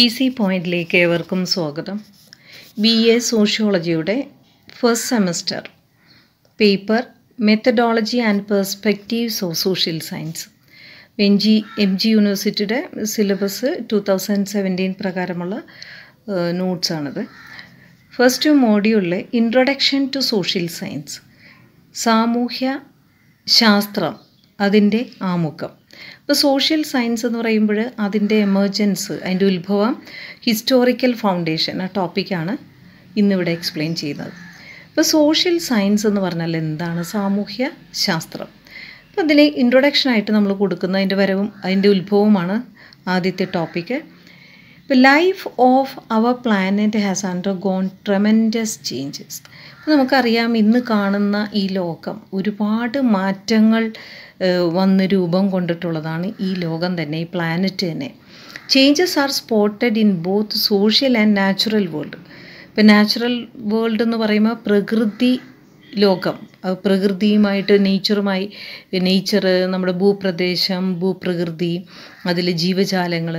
Easy പോയിന്റിലേക്ക് ഏവർക്കും സ്വാഗതം ബി എ സോഷ്യോളജിയുടെ first semester paper methodology and perspectives of social science M G M G യൂണിവേഴ്സിറ്റിയുടെ syllabus two thousand seventeen പ്രകാരമുള്ള നോട്ട്സാണിത് ഫസ്റ്റ് മോഡ്യൂളിലെ ഇൻട്രൊഡക്ഷൻ ടു സോഷ്യൽ സയൻസ് സാമൂഹ്യ ശാസ്ത്രം അതിൻ്റെ ആമുഖം ഇപ്പോൾ സോഷ്യൽ സയൻസ് എന്ന് പറയുമ്പോൾ അതിൻ്റെ എമർജൻസ് അതിൻ്റെ ഉത്ഭവം ഹിസ്റ്റോറിക്കൽ ഫൗണ്ടേഷൻ ആ ടോപ്പിക്കാണ് ഇന്നിവിടെ എക്സ്പ്ലെയിൻ ചെയ്യുന്നത് ഇപ്പോൾ സോഷ്യൽ സയൻസ് എന്ന് പറഞ്ഞാൽ എന്താണ് സാമൂഹ്യ ശാസ്ത്രം അപ്പോൾ അതിന് ഇൻട്രൊഡക്ഷനായിട്ട് നമ്മൾ കൊടുക്കുന്ന അതിൻ്റെ വരവും അതിൻ്റെ ഉത്ഭവമാണ് ആദ്യത്തെ ടോപ്പിക്ക് ഇപ്പോൾ life of our planet has undergone tremendous changes അപ്പോൾ നമുക്കറിയാം ഇന്ന് കാണുന്ന ഈ ലോകം ഒരുപാട് മാറ്റങ്ങൾ വന്ന് രൂപം കൊണ്ടിട്ടുള്ളതാണ് ഈ ലോകം തന്നെ ഈ പ്ലാനറ്റ് തന്നെ changes are spotted in both social and natural world ഇപ്പം നാച്ചുറൽ വേൾഡ് എന്ന് പറയുമ്പോൾ പ്രകൃതി ലോകം പ്രകൃതിയുമായിട്ട് നേച്ചറുമായി നേച്ചർ നമ്മുടെ ഭൂപ്രദേശം ഭൂപ്രകൃതി അതിൽ ജീവജാലങ്ങൾ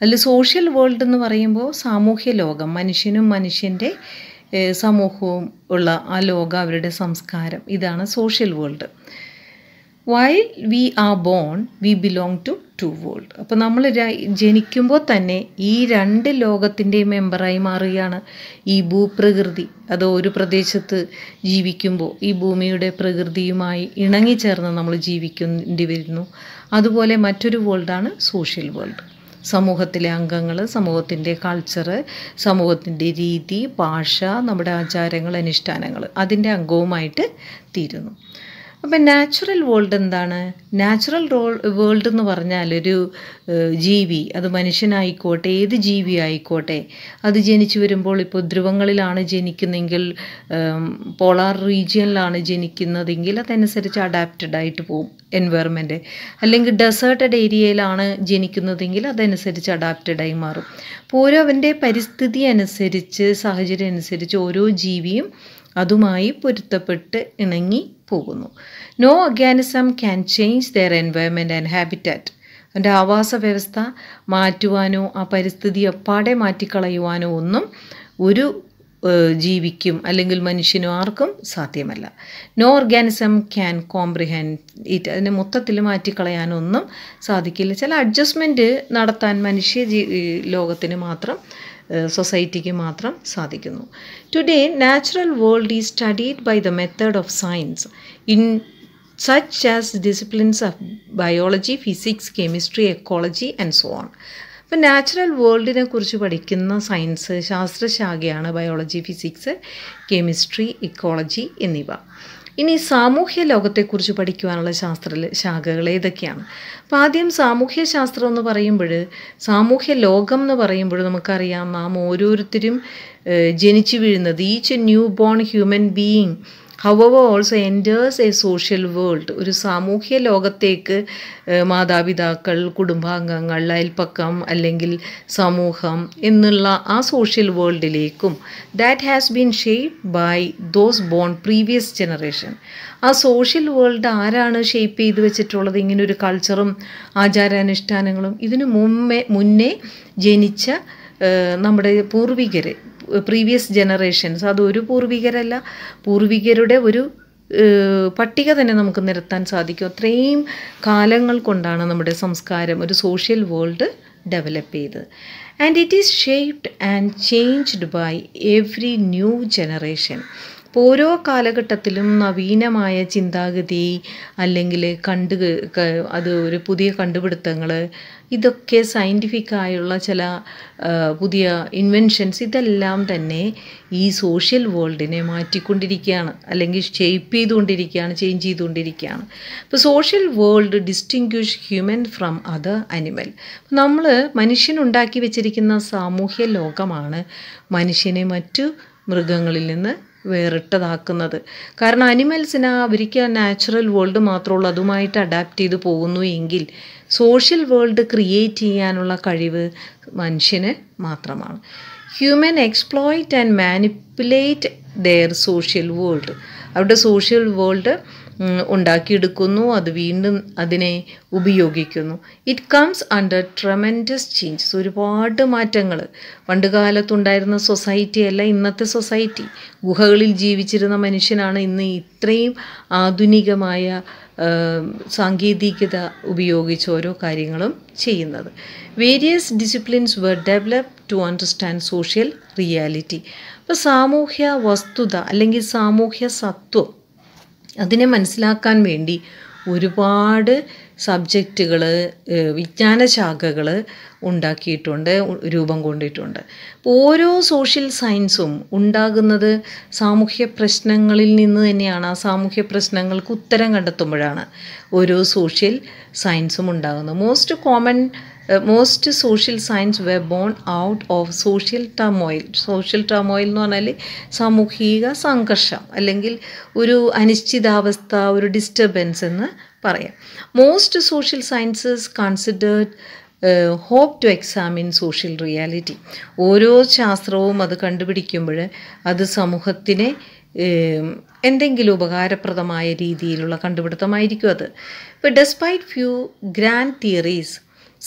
അതിൽ സോഷ്യൽ വേൾഡ് എന്ന് പറയുമ്പോൾ സാമൂഹ്യ ലോകം മനുഷ്യനും മനുഷ്യൻ്റെ സമൂഹവും ഉള്ള ആ ലോകം അവരുടെ സംസ്കാരം ഇതാണ് social world while we are born we belong to to world അപ്പോൾ നമ്മൾ ജനിക്കുമ്പോൾ തന്നെ ഈ രണ്ട് ലോകത്തിൻ്റെയും മെമ്പറായി മാറുകയാണ് ഈ ഭൂപ്രകൃതി അത് ഒരു പ്രദേശത്ത് ജീവിക്കുമ്പോൾ ഈ ഭൂമിയുടെ പ്രകൃതിയുമായി ഇണങ്ങിച്ചേർന്ന് നമ്മൾ ജീവിക്കേണ്ടി വരുന്നു അതുപോലെ മറ്റൊരു വേൾഡാണ് സോഷ്യൽ വേൾഡ് സമൂഹത്തിലെ അംഗങ്ങൾ സമൂഹത്തിൻ്റെ കൾച്ചറ് സമൂഹത്തിൻ്റെ രീതി ഭാഷ നമ്മുടെ ആചാരങ്ങൾ അനുഷ്ഠാനങ്ങൾ അതിൻ്റെ അംഗവുമായിട്ട് തീരുന്നു അപ്പം നാച്ചുറൽ വേൾഡ് എന്താണ് നാച്ചുറൽ റോൾ വേൾഡ് എന്ന് പറഞ്ഞാൽ ഒരു ജീവി അത് മനുഷ്യനായിക്കോട്ടെ ഏത് ജീവി ആയിക്കോട്ടെ അത് ജനിച്ചു വരുമ്പോൾ ഇപ്പോൾ ധ്രുവങ്ങളിലാണ് ജനിക്കുന്നെങ്കിൽ പോളാർ റീജിയനിലാണ് ജനിക്കുന്നതെങ്കിൽ അതനുസരിച്ച് അഡാപ്റ്റഡ് ആയിട്ട് പോകും എൻവയറമെൻറ്റ് അല്ലെങ്കിൽ ഡെസേർട്ടഡ് ഏരിയയിലാണ് ജനിക്കുന്നതെങ്കിൽ അതനുസരിച്ച് അഡാപ്റ്റഡ് ആയി മാറും അപ്പോൾ ഓരോ അവൻ്റെ പരിസ്ഥിതി അനുസരിച്ച് സാഹചര്യം അനുസരിച്ച് ഓരോ ജീവിയും അതുമായി പൊരുത്തപ്പെട്ട് ഇണങ്ങി പോകുന്നു no organism can change their environment and habitat അതിൻ്റെ ആവാസ വ്യവസ്ഥ മാറ്റുവാനോ ആ പരിസ്ഥിതി അപ്പാടെ മാറ്റിക്കളയുവാനോ ഒന്നും ഒരു ജീവിക്കും അല്ലെങ്കിൽ മനുഷ്യനോ ആർക്കും സാധ്യമല്ല no organism can comprehend it അതിനെ മൊത്തത്തിൽ മാറ്റിക്കളയാനൊന്നും സാധിക്കില്ല ചില അഡ്ജസ്റ്റ്മെൻറ്റ് നടത്താൻ മനുഷ്യ ലോകത്തിന് മാത്രം സൊസൈറ്റിക്ക് മാത്രം സാധിക്കുന്നു today natural world is studied by the method of science in such as disciplines of biology, physics, chemistry, ecology and so on. ഇപ്പം നാച്ചുറൽ വേൾഡിനെ കുറിച്ച് പഠിക്കുന്ന സയൻസ് ശാസ്ത്രശാഖയാണ് ബയോളജി ഫിസിക്സ് കെമിസ്ട്രി ഇക്കോളജി എന്നിവ ഇനി സാമൂഹ്യ ലോകത്തെക്കുറിച്ച് പഠിക്കുവാനുള്ള ശാസ്ത്ര ശാഖകൾ ഏതൊക്കെയാണ് അപ്പോൾ ആദ്യം സാമൂഹ്യ ശാസ്ത്രം എന്ന് പറയുമ്പോൾ സാമൂഹ്യ ലോകം എന്ന് പറയുമ്പോൾ നമുക്കറിയാം നാം ഓരോരുത്തരും ജനിച്ചു വീഴുന്നത് each new born human being ഹവവ also enters a social world ഒരു സാമൂഹ്യ ലോകത്തേക്ക് മാതാപിതാക്കൾ കുടുംബാംഗങ്ങൾ അയൽപ്പക്കം അല്ലെങ്കിൽ സമൂഹം എന്നുള്ള ആ സോഷ്യൽ വേൾഡിലേക്കും that has been shaped by those born previous generation ആ സോഷ്യൽ വേൾഡ് ആരാണ് ഷേപ്പ് ചെയ്ത് വെച്ചിട്ടുള്ളത് ഇങ്ങനൊരു കൾച്ചറും ആചാരാനുഷ്ഠാനങ്ങളും ഇതിനു മുമ്പേ മുന്നേ ജനിച്ച നമ്മുടെ പൂർവികരെ പ്രീവിയസ് ജനറേഷൻസ് അത് ഒരു പൂർവികരല്ല പൂർവികരുടെ ഒരു പട്ടിക തന്നെ നമുക്ക് നിരത്താൻ സാധിക്കും അത്രയും കാലങ്ങൾ കൊണ്ടാണ് നമ്മുടെ സംസ്കാരം ഒരു സോഷ്യൽ വേൾഡ് ഡെവലപ്പ് ചെയ്തത് and it is shaped and changed by every new generation ഇപ്പോൾ ഓരോ കാലഘട്ടത്തിലും നവീനമായ ചിന്താഗതി അല്ലെങ്കിൽ കണ്ട് അത് ഒരു പുതിയ കണ്ടുപിടുത്തങ്ങൾ ഇതൊക്കെ സയൻറ്റിഫിക്കായുള്ള ചില പുതിയ ഇൻവെൻഷൻസ് ഇതെല്ലാം തന്നെ ഈ സോഷ്യൽ വേൾഡിനെ മാറ്റിക്കൊണ്ടിരിക്കുകയാണ് അല്ലെങ്കിൽ ഷേപ്പ് ചെയ്തുകൊണ്ടിരിക്കുകയാണ് ചേഞ്ച് ചെയ്തുകൊണ്ടിരിക്കുകയാണ് അപ്പോൾ social world distinguish human from other animal നമ്മൾ മനുഷ്യനുണ്ടാക്കി വെച്ചിരിക്കുന്ന സാമൂഹ്യ ലോകമാണ് മനുഷ്യനെ മറ്റു മൃഗങ്ങളിൽ നിന്ന് വേറിട്ടതാക്കുന്നത് കാരണം അനിമൽസിന് അവർക്ക് ആ നാച്ചുറൽ വേൾഡ് മാത്രമുള്ളൂ അതുമായിട്ട് അഡാപ്റ്റ് ചെയ്ത് പോകുന്നു എങ്കിൽ സോഷ്യൽ വേൾഡ് ക്രിയേറ്റ് ചെയ്യാനുള്ള കഴിവ് മനുഷ്യന് മാത്രമാണ് human exploit and manipulate their social world അവരുടെ സോഷ്യൽ വേൾഡ് ഉണ്ടാക്കിയെടുക്കുന്നു അത് വീണ്ടും അതിനെ ഉപയോഗിക്കുന്നു it comes under tremendous changes ഒരുപാട് മാറ്റങ്ങൾ പണ്ട് കാലത്തുണ്ടായിരുന്ന സൊസൈറ്റി അല്ല ഇന്നത്തെ സൊസൈറ്റി ഗുഹകളിൽ ജീവിച്ചിരുന്ന മനുഷ്യനാണ് ഇന്ന് ഇത്രയും ആധുനികമായ സാങ്കേതികത ഉപയോഗിച്ച് ഓരോ കാര്യങ്ങളും ചെയ്യുന്നത് various disciplines were develop to understand social reality അപ്പോൾ സാമൂഹ്യ വസ്തുത അല്ലെങ്കിൽ സാമൂഹ്യ സത്വം അതിനെ മനസ്സിലാക്കാൻ വേണ്ടി ഒരുപാട് സബ്ജക്റ്റുകൾ വിജ്ഞാന ശാഖകൾ ഉണ്ടാക്കിയിട്ടുണ്ട് രൂപം കൊണ്ടിട്ടുണ്ട് ഓരോ സോഷ്യൽ സയൻസും ഉണ്ടാകുന്നത് സാമൂഹ്യ പ്രശ്നങ്ങളിൽ നിന്ന് തന്നെയാണ് ആ സാമൂഹ്യ പ്രശ്നങ്ങൾക്ക് ഉത്തരം കണ്ടെത്തുമ്പോഴാണ് ഓരോ സോഷ്യൽ സയൻസും ഉണ്ടാകുന്നത് most common most social science were born out of social turmoil social turmoil എന്ന് പറഞ്ഞാൽ സാമൂഹിക സംഘർഷം അല്ലെങ്കിൽ ഒരു അനിശ്ചിതാവസ്ഥ ഒരു ഡിസ്റ്റർബൻസ് എന്ന് പറയാം most social sciences considered hope to examine social reality ഓരോ ശാസ്ത്രവും അത് കണ്ടുപിടിക്കുമ്പോൾ അത് സമൂഹത്തിനെ എന്തെങ്കിലും ഉപകാരപ്രദമായ രീതിയിലുള്ള കണ്ടുപിടുത്തമായിരിക്കും അത് ഇപ്പോൾ despite few grand theories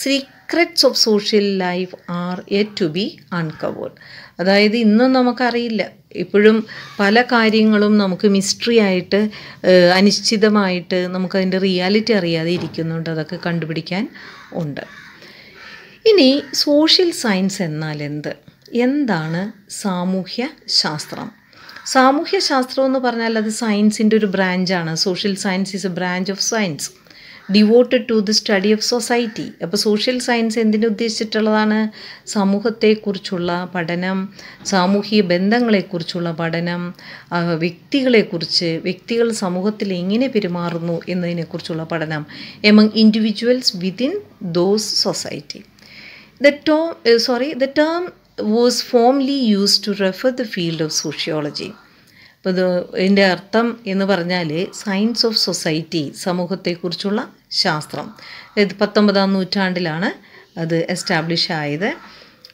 secrets of social life are a to be uncovered അതായത് ഇന്നും നമുക്കറിയില്ല ഇപ്പോഴും പല കാര്യങ്ങളും നമുക്ക് മിസ്റ്ററി ആയിട്ട് അനിശ്ചിതമായിട്ട് നമുക്കതിൻ്റെ റിയാലിറ്റി അറിയാതെ ഇരിക്കുന്നുണ്ട് അതൊക്കെ കണ്ടുപിടിക്കാൻ ഉണ്ട് ഇനി സോഷ്യൽ സയൻസ് എന്നാൽ എന്ത് എന്താണ് സാമൂഹ്യ ശാസ്ത്രം സാമൂഹ്യ ശാസ്ത്രം എന്ന് പറഞ്ഞാൽ അത് സയൻസിൻ്റെ ഒരു ബ്രാഞ്ചാണ് social science is a branch of science devoted to the study of society അപ്പോൾ സോഷ്യൽ സയൻസ് എന്തിനുദ്ദേശിച്ചിട്ടുള്ളതാണ് സമൂഹത്തെക്കുറിച്ചുള്ള പഠനം സാമൂഹിക ബന്ധങ്ങളെക്കുറിച്ചുള്ള പഠനം വ്യക്തികളെക്കുറിച്ച് വ്യക്തികൾ സമൂഹത്തിൽ എങ്ങനെ പെരുമാറുന്നു എന്നതിനെക്കുറിച്ചുള്ള പഠനം among individuals within those society the to sorry the term was formally used to refer the field of sociology ഇപ്പോൾ ഇതിൻ്റെ അർത്ഥം എന്ന് പറഞ്ഞാൽ സയൻസ് ഓഫ് സൊസൈറ്റി സമൂഹത്തെക്കുറിച്ചുള്ള ശാസ്ത്രം ഇത് പത്തൊമ്പതാം നൂറ്റാണ്ടിലാണ് അത് എസ്റ്റാബ്ലിഷ് ആയത്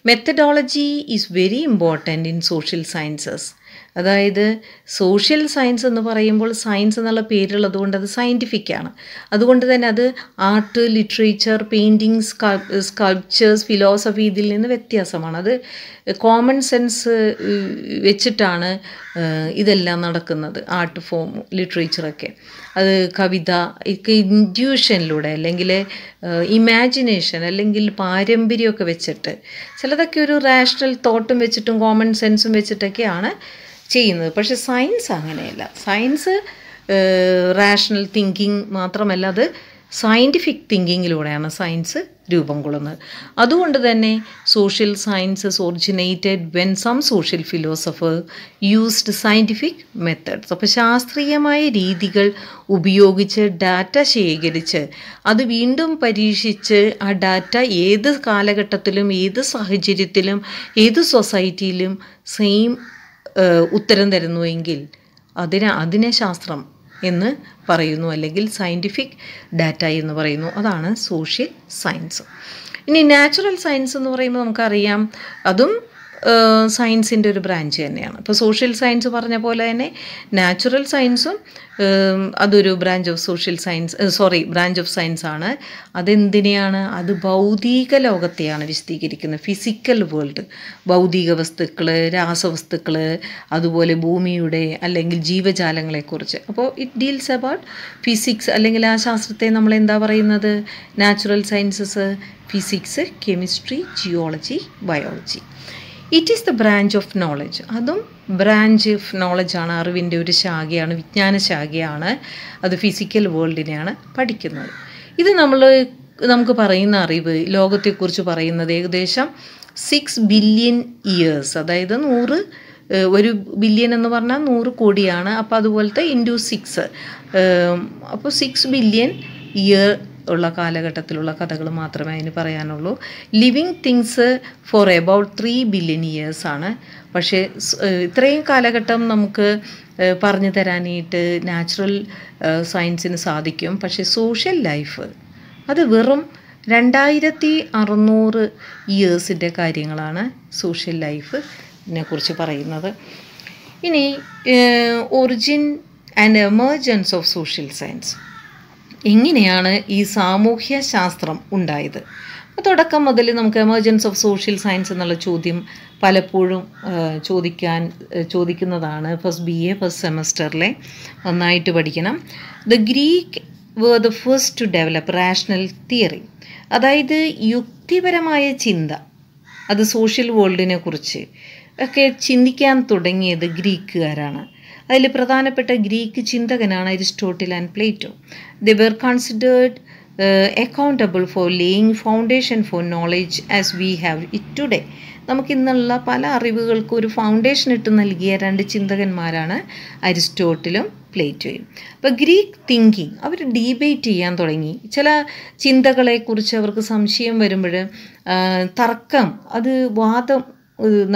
methodology is very important in social sciences അതായത് സോഷ്യൽ സയൻസ് എന്ന് പറയുമ്പോൾ സയൻസ് എന്നുള്ള പേരുള്ളത് കൊണ്ട് അത് സയൻറ്റിഫിക്കാണ് അതുകൊണ്ട് തന്നെ അത് art literature painting sculptures philosophy ഇതിൽ നിന്ന് വ്യത്യാസമാണ് അത് കോമൺ സെൻസ് വെച്ചിട്ടാണ് ഇതെല്ലാം നടക്കുന്നത് ആർട്ട് ഫോം ലിറ്ററേച്ചറൊക്കെ അത് കവിത ഒക്കെ ഇൻഡ്യൂഷനിലൂടെ അല്ലെങ്കിൽ ഇമാജിനേഷൻ അല്ലെങ്കിൽ പാരമ്പര്യമൊക്കെ വെച്ചിട്ട് ചിലതൊക്കെ ഒരു റാഷണൽ തോട്ടും വെച്ചിട്ടും കോമൺ സെൻസും വെച്ചിട്ടൊക്കെയാണ് ചെയ്യുന്നത് പക്ഷെ സയൻസ് അങ്ങനെയല്ല സയൻസ് റാഷണൽ തിങ്കിങ് മാത്രമല്ല അത് സയൻറ്റിഫിക് തിങ്കിങ്ങിലൂടെയാണ് സയൻസ് രൂപം കൊള്ളുന്നത് അതുകൊണ്ട് തന്നെ social sciences originated when some social philosopher used scientific methods അപ്പോൾ ശാസ്ത്രീയമായ രീതികൾ ഉപയോഗിച്ച് ഡാറ്റ ശേഖരിച്ച് അത് വീണ്ടും പരീക്ഷിച്ച് ആ ഡാറ്റ ഏത് കാലഘട്ടത്തിലും ഏത് സാഹചര്യത്തിലും ഏത് സൊസൈറ്റിയിലും സെയിം ഉത്തരം തരുന്നു എങ്കിൽ അതിനെ അതിനെ ശാസ്ത്രം എന്ന് പറയുന്നു അല്ലെങ്കിൽ സയൻറ്റിഫിക് ഡാറ്റ എന്ന് പറയുന്നു അതാണ് സോഷ്യൽ സയൻസ് ഇനി നാച്ചുറൽ സയൻസ് എന്ന് പറയുമ്പോൾ നമുക്കറിയാം അതും സയൻസിൻ്റെ ഒരു ബ്രാഞ്ച് തന്നെയാണ് അപ്പോൾ സോഷ്യൽ സയൻസ് പറഞ്ഞ പോലെ തന്നെ നാച്ചുറൽ സയൻസും അതൊരു branch of social science sorry branch of science ആണ് അതെന്തിനെയാണ് അത് ഭൗതിക ലോകത്തെയാണ് വിശദീകരിക്കുന്നത് ഫിസിക്കൽ വേൾഡ് ഭൗതിക വസ്തുക്കൾ രാസവസ്തുക്കൾ അതുപോലെ ഭൂമിയുടെ അല്ലെങ്കിൽ ജീവജാലങ്ങളെക്കുറിച്ച് അപ്പോൾ ഇറ്റ് ഡീൽസ് അബൌട്ട് ഫിസിക്സ് അല്ലെങ്കിൽ ആ ശാസ്ത്രത്തെ നമ്മൾ എന്താ പറയുന്നത് natural sciences physics chemistry geology biology it is the branch of knowledge അതും ബ്രാഞ്ച് ഓഫ് നോളജാണ് അറിവിൻ്റെ ഒരു ശാഖയാണ് വിജ്ഞാന ശാഖയാണ് അത് ഫിസിക്കൽ വേൾഡിനെയാണ് പഠിക്കുന്നത് ഇത് നമ്മൾ നമുക്ക് പറയുന്ന അറിവ് ലോകത്തെക്കുറിച്ച് പറയുന്നത് ഏകദേശം സിക്സ് ബില്യൺ ഇയേഴ്സ് അതായത് നൂറ് ഒരു ബില്യൺ എന്ന് പറഞ്ഞാൽ നൂറ് കോടിയാണ് അപ്പോൾ അതുപോലത്തെ ഇൻറ്റു സിക്സ് അപ്പോൾ സിക്സ് ബില്യൺ ഇയർ ഉള്ള കാലഘട്ടത്തിലുള്ള കഥകൾ മാത്രമേ അതിന് പറയാനുള്ളൂ living things for about three billion years ആണ് പക്ഷേ ഇത്രയും കാലഘട്ടം നമുക്ക് പറഞ്ഞു തരാനായിട്ട് നാച്ചുറൽ സയൻസിന് സാധിക്കും പക്ഷേ സോഷ്യൽ ലൈഫ് അത് വെറും രണ്ടായിരത്തി അറുന്നൂറ് ഇയേഴ്സിൻ്റെ കാര്യങ്ങളാണ് സോഷ്യൽ ലൈഫിനെ കുറിച്ച് പറയുന്നത് ഇനി origin and emergence of social science എങ്ങനെയാണ് ഈ സാമൂഹ്യ ശാസ്ത്രം ഉണ്ടായത് തുടക്കം മുതൽ നമുക്ക് എമർജൻസ് ഓഫ് സോഷ്യൽ സയൻസ് എന്നുള്ള ചോദ്യം പലപ്പോഴും ചോദിക്കാൻ ചോദിക്കുന്നതാണ് ഫസ്റ്റ് ബി എ ഫസ്റ്റ് സെമസ്റ്ററിലെ നന്നായിട്ട് പഠിക്കണം the Greek were the first to develop rational theory അതായത് യുക്തിപരമായ ചിന്ത അത് സോഷ്യൽ വേൾഡിനെ കുറിച്ച് ഒക്കെ ചിന്തിക്കാൻ തുടങ്ങിയത് ഗ്രീക്കുകാരാണ് അതിൽ പ്രധാനപ്പെട്ട ഗ്രീക്ക് ചിന്തകനാണ് Aristotle and Plato the were considered accountable for laying foundation for knowledge as we have it today നമുക്കിന്നുള്ള പല അറിവുകൾക്കും ഒരു ഫൗണ്ടേഷൻ ഇട്ട് നൽകിയ രണ്ട് ചിന്തകന്മാരാണ് അരിസ്റ്റോട്ടിലും പ്ലേറ്റോയും അപ്പോൾ ഗ്രീക്ക് തിങ്കിങ് അവർ ഡീബേറ്റ് ചെയ്യാൻ തുടങ്ങി ചില ചിന്തകളെക്കുറിച്ച് അവർക്ക് സംശയം വരുമ്പോൾ uh, തർക്കം അത് വാദം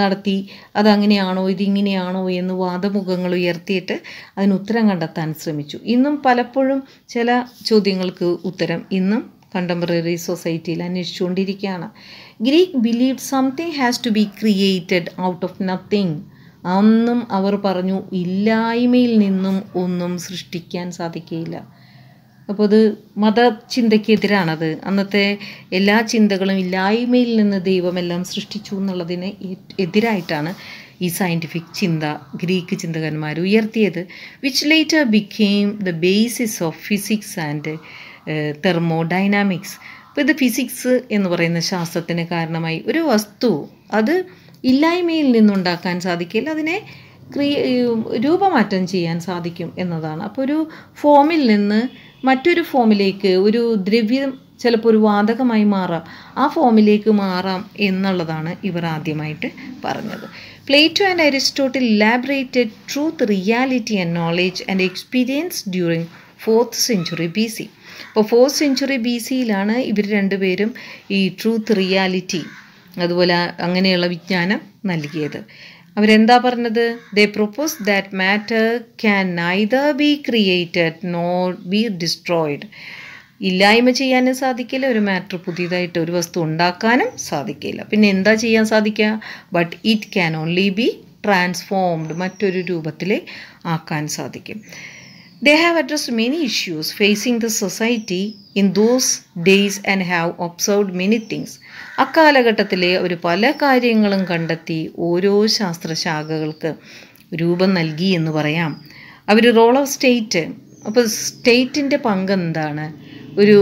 നടത്തി അതങ്ങനെയാണോ ഇതിങ്ങനെയാണോ എന്ന് വാദമുഖങ്ങൾ ഉയർത്തിയിട്ട് അതിന് ഉത്തരം കണ്ടെത്താൻ ശ്രമിച്ചു ഇന്നും പലപ്പോഴും ചില ചോദ്യങ്ങൾക്ക് ഉത്തരം ഇന്നും കണ്ടംപററി സൊസൈറ്റിയിൽ അന്വേഷിച്ചുകൊണ്ടിരിക്കുകയാണ് Greek believe something has to be created out of nothing അന്നും അവർ പറഞ്ഞു ഇല്ലായ്മയിൽ നിന്നും ഒന്നും സൃഷ്ടിക്കാൻ സാധിക്കുകയില്ല അപ്പോൾ അത് മതചിന്തയ്ക്കെതിരാണത് അന്നത്തെ എല്ലാ ചിന്തകളും ഇല്ലായ്മയിൽ നിന്ന് ദൈവമെല്ലാം സൃഷ്ടിച്ചു എന്നുള്ളതിന് എതിരായിട്ടാണ് ഈ സയൻറ്റിഫിക് ചിന്ത ഗ്രീക്ക് ചിന്തകന്മാർ ഉയർത്തിയത് which later became the basis of physics and dynamics അപ്പോൾ ഇത് ഫിസിക്സ് എന്ന് പറയുന്ന ശാസ്ത്രത്തിന് കാരണമായി ഒരു വസ്തു അത് ഇല്ലായ്മയിൽ നിന്നുണ്ടാക്കാൻ സാധിക്കില്ല അതിനെ ക്രിയ രൂപമാറ്റം ചെയ്യാൻ സാധിക്കും എന്നതാണ് അപ്പോൾ ഒരു ഫോമിൽ നിന്ന് മറ്റൊരു ഫോമിലേക്ക് ഒരു ദ്രവ്യം ചിലപ്പോൾ ഒരു വാതകമായി മാറാം ആ ഫോമിലേക്ക് മാറാം എന്നുള്ളതാണ് ഇവർ ആദ്യമായിട്ട് പറഞ്ഞത് Plato and Aristotle elaborated truth reality and knowledge and experience during fourth century B C അപ്പോൾ ഫോർത്ത് സെഞ്ചുറി ബി സിയിലാണ് ഇവർ രണ്ടുപേരും ഈ ട്രൂത്ത് റിയാലിറ്റി അതുപോലെ അങ്ങനെയുള്ള വിജ്ഞാനം നൽകിയത് അവരെന്താ പറഞ്ഞത് they propose that matter can neither be created nor be destroyed ഇല്ലായ്മ ചെയ്യാനും സാധിക്കില്ല ഒരു മാറ്റർ പുതിയതായിട്ട് ഒരു വസ്തു ഉണ്ടാക്കാനും സാധിക്കില്ല പിന്നെ എന്താ ചെയ്യാൻ സാധിക്കുക but it can only be transformed മറ്റൊരു രൂപത്തിലേ ആക്കാൻ സാധിക്കും They have addressed many issues facing the society in those days and have observed many things. അക്കാലഘട്ടത്തിലെ അവർ പല കാര്യങ്ങളും കണ്ടെത്തി ഓരോ ശാസ്ത്രശാഖകൾക്ക് രൂപം നൽകി എന്ന് പറയാം അവർ റോൾ ഓഫ് സ്റ്റേറ്റ് അപ്പോൾ സ്റ്റേറ്റിൻ്റെ പങ്ക് എന്താണ് ഒരു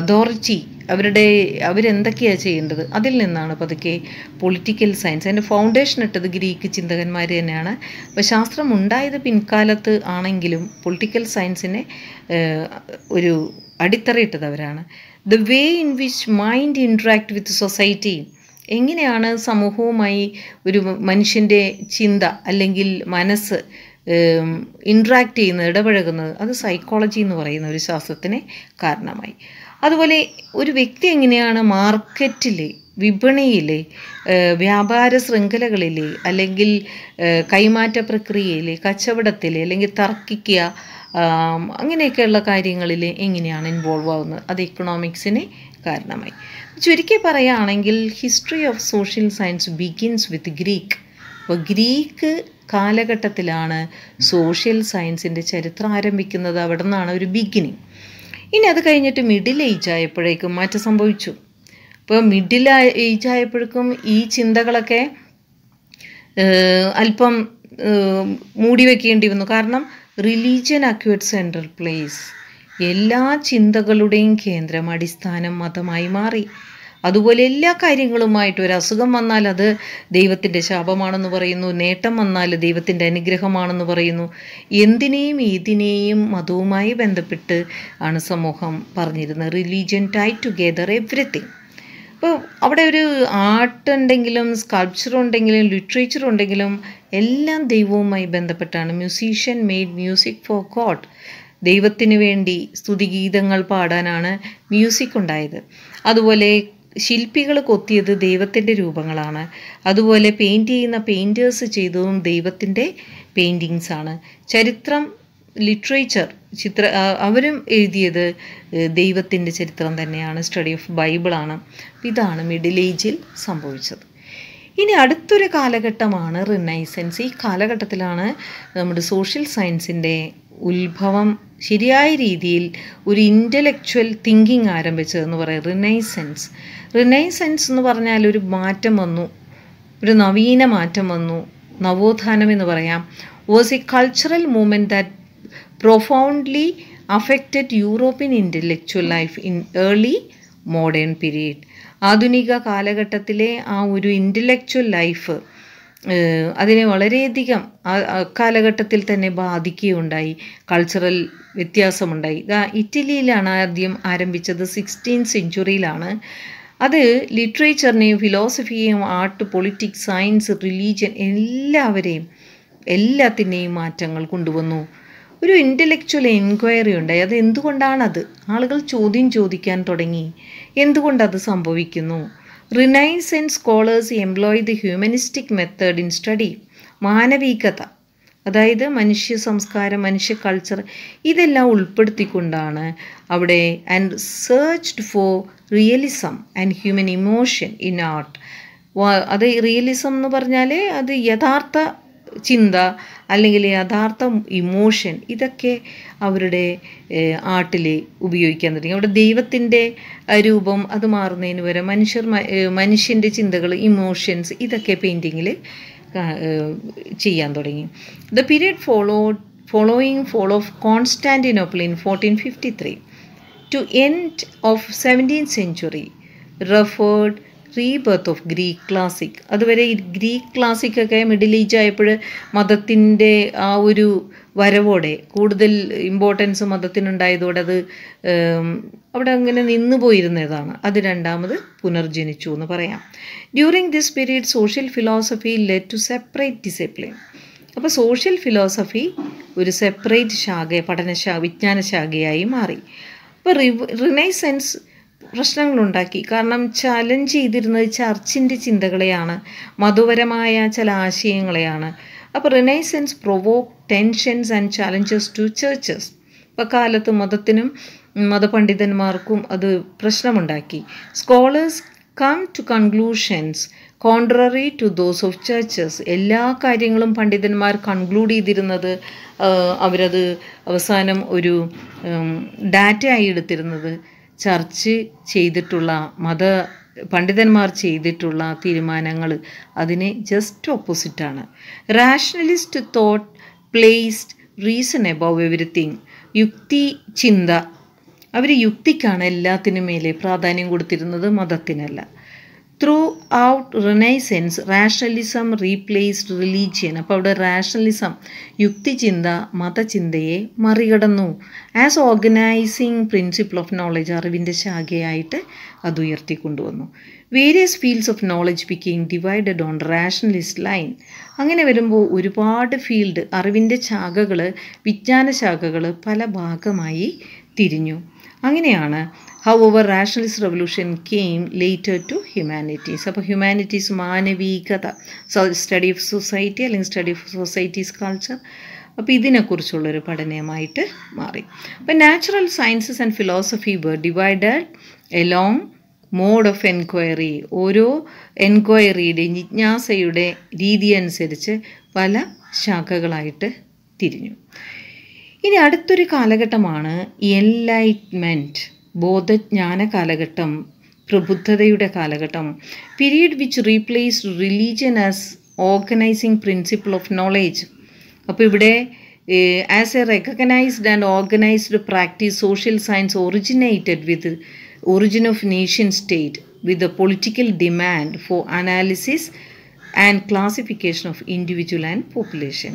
അതോറിറ്റി അവരുടെ അവരെന്തൊക്കെയാണ് ചെയ്യേണ്ടത് അതിൽ നിന്നാണ് പതുക്കെ പൊളിറ്റിക്കൽ സയൻസ് അതിൻ്റെ ഫൗണ്ടേഷൻ ഇട്ടത് ഗ്രീക്ക് ചിന്തകന്മാർ തന്നെയാണ് അപ്പോൾ ശാസ്ത്രം ഉണ്ടായത് പിൻകാലത്ത് ആണെങ്കിലും പൊളിറ്റിക്കൽ സയൻസിനെ ഒരു അടിത്തറയിട്ടത് അവരാണ് the way in which mind interact with society എങ്ങനെയാണ് സമൂഹവുമായി ഒരു മനുഷ്യൻ്റെ ചിന്ത അല്ലെങ്കിൽ മനസ്സ് ഇൻട്രാക്ട് ചെയ്യുന്നത് ഇടപഴകുന്നത് അത് സൈക്കോളജി എന്ന് പറയുന്ന ഒരു ശാസ്ത്രത്തിന് കാരണമായി അതുപോലെ ഒരു വ്യക്തി എങ്ങനെയാണ് മാർക്കറ്റിൽ വിപണിയിലെ വ്യാപാര ശൃംഖലകളിലെ അല്ലെങ്കിൽ കൈമാറ്റ പ്രക്രിയയിലെ കച്ചവടത്തിലെ അല്ലെങ്കിൽ തർക്കിക്കുക അങ്ങനെയൊക്കെയുള്ള കാര്യങ്ങളിൽ എങ്ങനെയാണ് ഇൻവോൾവ് ആവുന്നത് അത് ഇക്കണോമിക്സിന് കാരണമായി ചുരുക്കി പറയുകയാണെങ്കിൽ history of social science begins with Greek അപ്പോൾ ഗ്രീക്ക് കാലഘട്ടത്തിലാണ് സോഷ്യൽ സയൻസിൻ്റെ ചരിത്രം ആരംഭിക്കുന്നത് അവിടെ നിന്നാണ് ഒരു ബിഗിനിങ് ഇനി അത് കഴിഞ്ഞിട്ട് മിഡിൽ ഏജ് ആയപ്പോഴേക്കും മാറ്റം സംഭവിച്ചു ഇപ്പോൾ മിഡിൽ ഏജ് ആയപ്പോഴേക്കും ഈ ചിന്തകളൊക്കെ അല്പം മൂടി വയ്ക്കേണ്ടി വന്നു കാരണം റിലീജിയൻ അക്യൂട്ട് സെൻട്രൽ പ്ലേസ് എല്ലാ ചിന്തകളുടെയും കേന്ദ്രം അടിസ്ഥാനം മതമായി മാറി അതുപോലെ എല്ലാ കാര്യങ്ങളുമായിട്ട് ഒരു അസുഖം വന്നാൽ അത് ദൈവത്തിൻ്റെ ശാപമാണെന്ന് പറയുന്നു നേട്ടം വന്നാൽ ദൈവത്തിൻ്റെ അനുഗ്രഹമാണെന്ന് പറയുന്നു എന്തിനേയും ഇതിനേയും മതവുമായി ബന്ധപ്പെട്ട് ആണ് സമൂഹം പറഞ്ഞിരുന്നത് റിലീജിയൻ ടൈ ടുഗെദർ എവ്രിത്തിങ് അപ്പോൾ അവിടെ ഒരു ആർട്ട് ഉണ്ടെങ്കിലും സ്കൾപ്ചർ ഉണ്ടെങ്കിലും ലിറ്ററേച്ചർ ഉണ്ടെങ്കിലും എല്ലാം ദൈവവുമായി ബന്ധപ്പെട്ടാണ് musician made music for God ദൈവത്തിന് വേണ്ടി സ്തുതിഗീതങ്ങൾ പാടാനാണ് മ്യൂസിക് ഉണ്ടായത് അതുപോലെ ശില്പികൾ കൊത്തിയത് ദൈവത്തിൻ്റെ രൂപങ്ങളാണ് അതുപോലെ പെയിൻറ് ചെയ്യുന്ന പെയിൻറ്റേഴ്സ് ചെയ്തതും ദൈവത്തിൻ്റെ പെയിൻറ്റിങ്സ് ആണ് ചരിത്രം ലിറ്ററേച്ചർ ചിത്ര അവരും എഴുതിയത് ദൈവത്തിൻ്റെ ചരിത്രം തന്നെയാണ് സ്റ്റഡി ഓഫ് ബൈബിളാണ് ഇതാണ് മിഡിൽ ഏജിൽ സംഭവിച്ചത് ഇനി അടുത്തൊരു കാലഘട്ടമാണ് റിനൈസൻസ് ഈ കാലഘട്ടത്തിലാണ് നമ്മുടെ സോഷ്യൽ സയൻസിൻ്റെ ഉത്ഭവം ശരിയായ രീതിയിൽ ഒരു ഇൻ്റലക്ച്വൽ തിങ്കിങ് ആരംഭിച്ചതെന്ന് പറയാം റിനൈസൻസ് റിനൈസൻസ് എന്ന് പറഞ്ഞാൽ ഒരു മാറ്റം വന്നു ഒരു നവീന മാറ്റം വന്നു നവോത്ഥാനം എന്ന് പറയാം was a cultural movement that profoundly affected European intellectual life in early modern period ആധുനിക കാലഘട്ടത്തിലെ ആ ഒരു ഇൻ്റലക്ച്വൽ ലൈഫ് അതിനെ വളരെയധികം കാലഘട്ടത്തിൽ തന്നെ ബാധിക്കുകയുണ്ടായി കൾച്ചറൽ വ്യത്യാസമുണ്ടായി ഇറ്റലിയിലാണ് ആദ്യം ആരംഭിച്ചത് സിക്സ്റ്റീൻ സെഞ്ചുറിയിലാണ് അത് ലിറ്ററേച്ചറിനെയും ഫിലോസഫിയെയും ആർട്ട് പൊളിറ്റിക്സ് സയൻസ് റിലീജിയൻ എല്ലാവരെയും എല്ലാത്തിൻ്റെയും മാറ്റങ്ങൾ കൊണ്ടുവന്നു ഒരു ഇൻ്റലക്ച്വൽ എൻക്വയറി ഉണ്ടായി അത് എന്തുകൊണ്ടാണത് ആളുകൾ ചോദ്യം ചോദിക്കാൻ തുടങ്ങി എന്തുകൊണ്ടത് സംഭവിക്കുന്നു renaissance scholars employ the humanistic method in study മാനവികത അതായത് മനുഷ്യ സംസ്കാരം മനുഷ്യ കൾച്ചർ ഇതെല്ലാം ഉൾപ്പെടുത്തിക്കൊണ്ടാണ് അവിടെ and searched for realism and human emotion in art അത് റിയലിസം എന്ന് പറഞ്ഞാൽ അത് യഥാർത്ഥ ചിന്ത അല്ലെങ്കിൽ യഥാർത്ഥ ഇമോഷൻ ഇതൊക്കെ അവരുടെ ആർട്ടിൽ ഉപയോഗിക്കാൻ തുടങ്ങി അവിടെ ദൈവത്തിൻ്റെ രൂപം അത് മാറുന്നതിന് വരെ മനുഷ്യർ മനുഷ്യൻ്റെ ചിന്തകൾ ഇമോഷൻസ് ഇതൊക്കെ പെയിൻറ്റിങ്ങിൽ ചെയ്യാൻ തുടങ്ങി the period follow following fall of Constantinople in fourteen fifty three to end of seventeen century referred rebirth of Greek classic അതുവരെ ഈ ഗ്രീക്ക് ക്ലാസിക്കൊക്കെ മിഡിൽ ഏജ് ആയപ്പോൾ മതത്തിൻ്റെ ആ ഒരു വരവോടെ കൂടുതൽ ഇമ്പോർട്ടൻസ് മതത്തിനുണ്ടായതോടെ അത് അവിടെ അങ്ങനെ നിന്നു പോയിരുന്നതാണ് അത് രണ്ടാമത് പുനർജനിച്ചു എന്ന് പറയാം during this period social philosophy led to separate discipline അപ്പോൾ സോഷ്യൽ ഫിലോസഫി ഒരു സെപ്പറേറ്റ് ശാഖ പഠനശാ വിജ്ഞാനശാഖയായി ശാഖയായി മാറി അപ്പോൾ റിവ് റിനൈസെൻസ് പ്രശ്നങ്ങളുണ്ടാക്കി കാരണം ചലഞ്ച് ചെയ്തിരുന്നത് ചർച്ചിൻ്റെ ചിന്തകളെയാണ് മതപരമായ ചില ആശയങ്ങളെയാണ് അപ്പോൾ renaissance provoke tensions and challenges to churches ഇപ്പം കാലത്ത് മതത്തിനും മതപണ്ഡിതന്മാർക്കും അത് പ്രശ്നമുണ്ടാക്കി scholars come to conclusions contrary to those of churches എല്ലാ കാര്യങ്ങളും പണ്ഡിതന്മാർ കൺക്ലൂഡ് ചെയ്തിരുന്നത് അവരത് അവസാനം ഒരു ഡാറ്റ ആയി എടുത്തിരുന്നത് ചർച്ച ചെയ്തിട്ടുള്ള മത പണ്ഡിതന്മാർ ചെയ്തിട്ടുള്ള തീരുമാനങ്ങൾ അതിന് ജസ്റ്റ് ഓപ്പോസിറ്റാണ് rationalist thought placed reason above everything യുക്തി ചിന്ത അവർ യുക്തിക്കാണ് എല്ലാത്തിനും മേലെ പ്രാധാന്യം കൊടുത്തിരുന്നത് മതത്തിനല്ല throughout renaissance rationalism replaced religion അപ്പോൾ അവിടെ റാഷണലിസം യുക്തിചിന്ത മതചിന്തയെ മറികടന്നു as organising principle of knowledge അറിവിൻ്റെ ശാഖയായിട്ട് അത് ഉയർത്തിക്കൊണ്ടുവന്നു various fields of knowledge becoming divided on rationalist line അങ്ങനെ വരുമ്പോൾ ഒരുപാട് ഫീൽഡ് അറിവിൻ്റെ ശാഖകൾ വിജ്ഞാന ശാഖകൾ പല ഭാഗമായി തിരിഞ്ഞു അങ്ങനെയാണ് However, rationalist revolution came later to humanities അപ്പോൾ ഹ്യൂമാനിറ്റീസ് മാനവികത സ്റ്റഡി ഓഫ് സൊസൈറ്റി അല്ലെങ്കിൽ സ്റ്റഡി ഓഫ് സൊസൈറ്റീസ് കൾച്ചർ അപ്പോൾ ഇതിനെക്കുറിച്ചുള്ളൊരു പഠനമായിട്ട് മാറി അപ്പോൾ natural sciences and philosophy were divide along mode of enquiry ഓരോ എൻക്വയറിയുടെ ജിജ്ഞാസയുടെ രീതി അനുസരിച്ച് പല ശാഖകളായിട്ട് തിരിഞ്ഞു ഇനി അടുത്തൊരു കാലഘട്ടമാണ് എൻലൈറ്റ്മെൻറ്റ് ബോധജ്ഞാന കാലഘട്ടം പ്രബുദ്ധതയുടെ കാലഘട്ടം period which replace religion as organising principle of knowledge അപ്പോൾ ഇവിടെ as a recognised and organised practice social science originated with origin of nation state with a political demand for analysis and classification of individual and population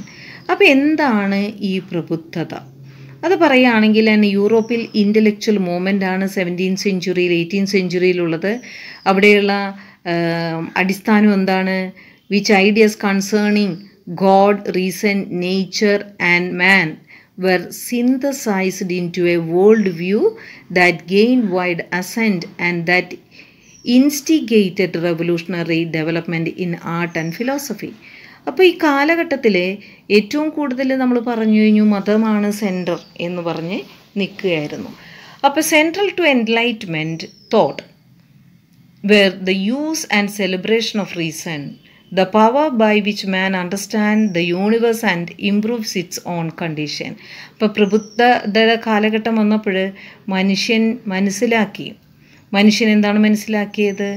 അപ്പോൾ എന്താണ് ഈ പ്രബുദ്ധത അത് പറയുകയാണെങ്കിൽ തന്നെ യൂറോപ്പിൽ ഇൻ്റലക്ച്വൽ മൂവ്മെൻ്റ് ആണ് സെവൻറ്റീൻ സെഞ്ചുറിയിൽ എയ്റ്റീൻ സെഞ്ചുറിയിലുള്ളത് അവിടെയുള്ള അടിസ്ഥാനം എന്താണ് which ideas concerning God reason nature and man were synthesised in to a world view that gain wide assent and that instigated revolutionary development in art and philosophy അപ്പോൾ ഈ കാലഘട്ടത്തിൽ ഏറ്റവും കൂടുതൽ നമ്മൾ പറഞ്ഞു കഴിഞ്ഞു മതമാണ് സെൻറ്റർ എന്ന് പറഞ്ഞ് നിൽക്കുകയായിരുന്നു അപ്പോൾ central to enlightenment thought were the use and celebration of reason the power by which man understand the universe and improves its own condition ഇപ്പോൾ പ്രബുദ്ധതയുടെ കാലഘട്ടം വന്നപ്പോൾ മനുഷ്യൻ മനസ്സിലാക്കി മനുഷ്യൻ എന്താണ് മനസ്സിലാക്കിയത്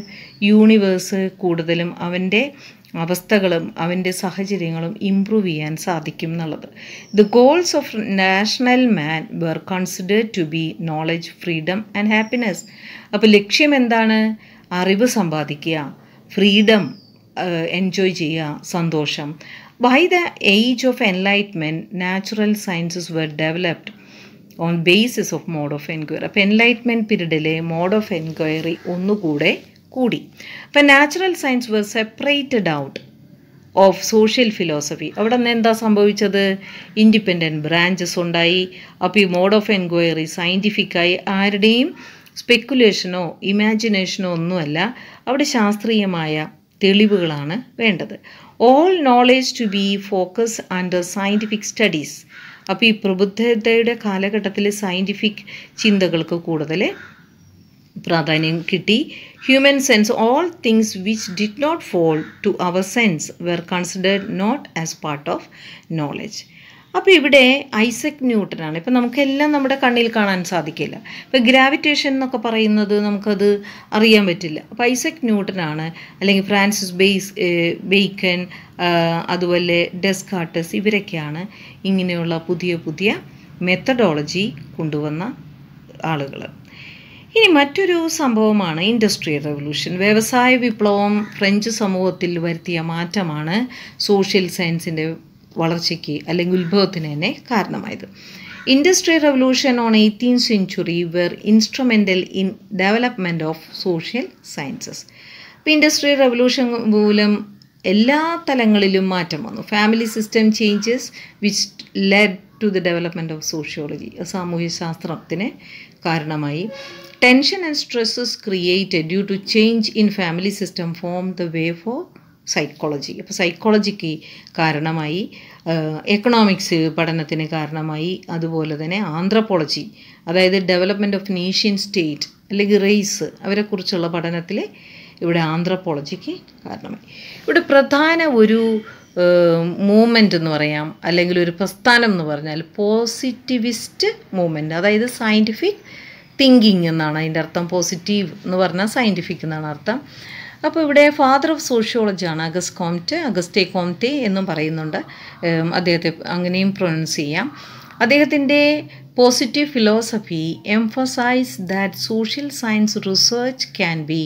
യൂണിവേഴ്സ് കൂടുതലും അവൻ്റെ അവസ്ഥകളും അവൻ്റെ സാഹചര്യങ്ങളും ഇമ്പ്രൂവ് ചെയ്യാൻ സാധിക്കും എന്നുള്ളത് the goals of rational man were considered to be knowledge freedom and happiness അപ്പോൾ ലക്ഷ്യം എന്താണ് അറിവ് സമ്പാദിക്കുക ഫ്രീഡം എൻജോയ് ചെയ്യുക സന്തോഷം by the age of enlightenment natural sciences were developed on basis of mode of enquiry അപ്പോൾ എൻലൈറ്റ്മെൻറ്റ് പീരീഡിലെ mode of enquiry ഒന്നുകൂടെ കൂടി അപ്പം natural science were separated out of social philosophy അവിടെ നിന്ന് എന്താ സംഭവിച്ചത് ഇൻഡിപെൻഡൻറ്റ് ബ്രാഞ്ചസ് ഉണ്ടായി അപ്പോൾ ഈ മോഡ് ഓഫ് എൻക്വയറി സയൻറ്റിഫിക്കായി ആരുടെയും സ്പെക്കുലേഷനോ ഇമാജിനേഷനോ ഒന്നുമല്ല അവിടെ ശാസ്ത്രീയമായ തെളിവുകളാണ് വേണ്ടത് all knowledge to be focus and scientific studies അപ്പോൾ ഈ പ്രബുദ്ധതയുടെ കാലഘട്ടത്തിൽ സയൻറ്റിഫിക് ചിന്തകൾക്ക് കൂടുതൽ പ്രാധാന്യം കിട്ടി human sense all things which did not fall to our sense were considered not as part of knowledge അപ്പോൾ ഇവിടെ ഐസക് ന്യൂട്ടനാണ് ഇപ്പം നമുക്കെല്ലാം നമ്മുടെ കണ്ണിൽ കാണാൻ സാധിക്കില്ല ഇപ്പം ഗ്രാവിറ്റേഷൻ എന്നൊക്കെ പറയുന്നത് നമുക്കത് അറിയാൻ പറ്റില്ല അപ്പോൾ ഐസക് ന്യൂട്ടനാണ് അല്ലെങ്കിൽ ഫ്രാൻസിസ് ബെയ്സ് ബെയ്ക്കൻ അതുപോലെ ഡെസ്കാർട്ടസ് ഇവരൊക്കെയാണ് ഇങ്ങനെയുള്ള പുതിയ പുതിയ മെത്തഡോളജി കൊണ്ടുവന്ന ആളുകൾ ഇനി മറ്റൊരു സംഭവമാണ് ഇൻഡസ്ട്രിയൽ റവല്യൂഷൻ വ്യവസായ വിപ്ലവം ഫ്രഞ്ച് സമൂഹത്തിൽ വരുത്തിയ മാറ്റമാണ് സോഷ്യൽ സയൻസിൻ്റെ വളർച്ചയ്ക്ക് അല്ലെങ്കിൽ ഉത്ഭവത്തിന് തന്നെ കാരണമായത് industrial revolution on eighteen century were instrumental in development of social sciences ഇപ്പോൾ ഇൻഡസ്ട്രിയൽ റവല്യൂഷൻ മൂലം എല്ലാ തലങ്ങളിലും മാറ്റം വന്നു family system changes which led to the development of sociology സാമൂഹ്യശാസ്ത്രത്തിന് കാരണമായി tension and stresses created due to change in family system form the way for psychology അപ്പോൾ സൈക്കോളജിക്ക് കാരണമായി എക്കണോമിക്സ് പഠനത്തിന് കാരണമായി അതുപോലെ തന്നെ ആന്ത്രപ്പോളജി അതായത് ഡെവലപ്മെൻറ്റ് ഓഫ് നേഷ്യൻ സ്റ്റേറ്റ് അല്ലെങ്കിൽ റേസ് അവരെക്കുറിച്ചുള്ള പഠനത്തിൽ ഇവിടെ ആന്ത്രപ്പോളജിക്ക് കാരണമായി ഇവിടെ പ്രധാന ഒരു മൂവ്മെൻ്റ് എന്ന് പറയാം അല്ലെങ്കിൽ ഒരു പ്രസ്ഥാനം എന്ന് പറഞ്ഞാൽ പോസിറ്റിവിസ്റ്റ് മൂവ്മെൻറ്റ് അതായത് സയൻറ്റിഫിക് തിങ്കിങ് എന്നാണ് അതിൻ്റെ അർത്ഥം പോസിറ്റീവ് എന്ന് പറഞ്ഞാൽ സയൻറ്റിഫിക് എന്നാണ് അർത്ഥം അപ്പോൾ ഇവിടെ ഫാദർ ഓഫ് സോഷ്യോളജിയാണ് അഗസ്റ്റ് കോംറ്റ് അഗസ്റ്റെ കോംറ്റെ എന്നും പറയുന്നുണ്ട് അദ്ദേഹത്തെ അങ്ങനെയും പ്രൊനൗൺസ് ചെയ്യാം അദ്ദേഹത്തിൻ്റെ positive philosophy emphasise that social science research can be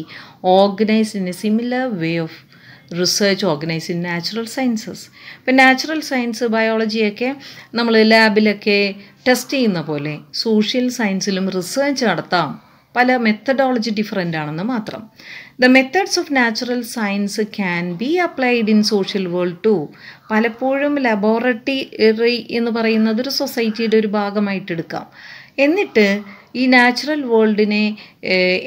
organised in a similar way of research organise in natural sciences ഇപ്പം നാച്ചുറൽ സയൻസ് ബയോളജിയൊക്കെ നമ്മൾ ലാബിലൊക്കെ ടെസ്റ്റ് ചെയ്യുന്ന പോലെ സോഷ്യൽ സയൻസിലും റിസർച്ച് നടത്താം പല മെത്തഡോളജി ഡിഫറെൻ്റ് ആണെന്ന് മാത്രം the methods of natural science can be applied in social world to പലപ്പോഴും ലബോറട്ടറി എന്ന് പറയുന്നത് ഒരു സൊസൈറ്റിയുടെ ഒരു ഭാഗമായിട്ട് എടുക്കാം എന്നിട്ട് ഈ നാച്ചുറൽ വേൾഡിനെ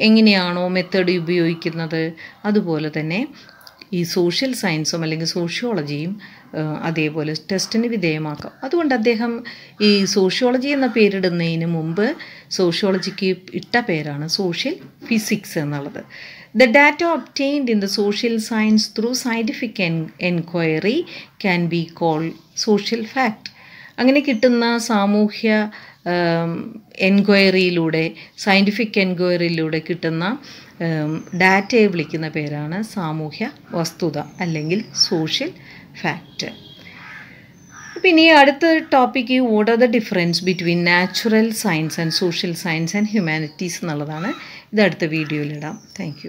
എങ്ങനെയാണോ മെത്തേഡ് ഉപയോഗിക്കുന്നത് അതുപോലെ തന്നെ ഈ സോഷ്യൽ സയൻസും അല്ലെങ്കിൽ സോഷ്യോളജിയും അതേപോലെ ടെസ്റ്റിന് വിധേയമാക്കാം അതുകൊണ്ട് അദ്ദേഹം ഈ സോഷ്യോളജി എന്ന പേരിടുന്നതിന് മുമ്പ് സോഷ്യോളജിക്ക് ഇട്ട പേരാണ് സോഷ്യൽ ഫിസിക്സ് എന്നുള്ളത് the data obtained in the social science through scientific enquiry can be call social fact അങ്ങനെ കിട്ടുന്ന സാമൂഹ്യ എൻക്വയറിയിലൂടെ സയൻറ്റിഫിക് എൻക്വയറിയിലൂടെ കിട്ടുന്ന ഡാറ്റയെ വിളിക്കുന്ന പേരാണ് സാമൂഹ്യ വസ്തുത അല്ലെങ്കിൽ സോഷ്യൽ ഫാക്റ്റ് പിന്നെ അടുത്ത topic what are the difference between natural science and social science and humanities എന്നുള്ളതാണ് ഇത് അടുത്ത വീഡിയോയിലിടാം താങ്ക്